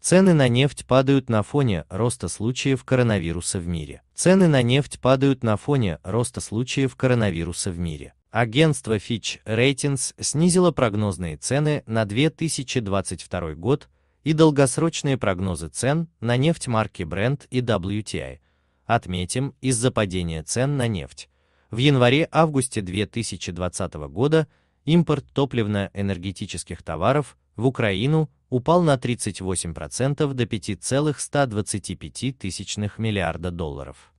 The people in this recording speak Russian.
Цены на нефть падают на фоне роста случаев коронавируса в мире. Цены на нефть падают на фоне роста случаев коронавируса в мире. Агентство Fitch Ratings снизило прогнозные цены на 2022 год и долгосрочные прогнозы цен на нефть марки Brent и WTI. Отметим, из-за падения цен на нефть. В январе-августе 2020 года импорт топливно-энергетических товаров в Украину упал на 38% до 5,125 миллиарда долларов.